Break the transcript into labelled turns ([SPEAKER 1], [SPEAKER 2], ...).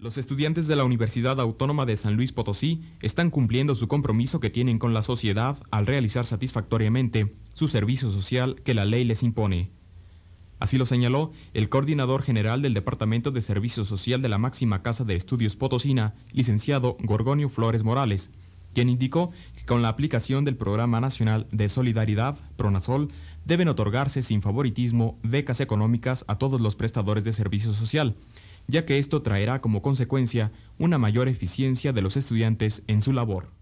[SPEAKER 1] Los estudiantes de la Universidad Autónoma de San Luis Potosí están cumpliendo su compromiso que tienen con la sociedad al realizar satisfactoriamente su servicio social que la ley les impone. Así lo señaló el coordinador general del Departamento de Servicio Social de la máxima Casa de Estudios Potosina, licenciado Gorgonio Flores Morales, quien indicó que con la aplicación del Programa Nacional de Solidaridad, PRONASOL, deben otorgarse sin favoritismo becas económicas a todos los prestadores de servicio social ya que esto traerá como consecuencia una mayor eficiencia de los estudiantes en su labor.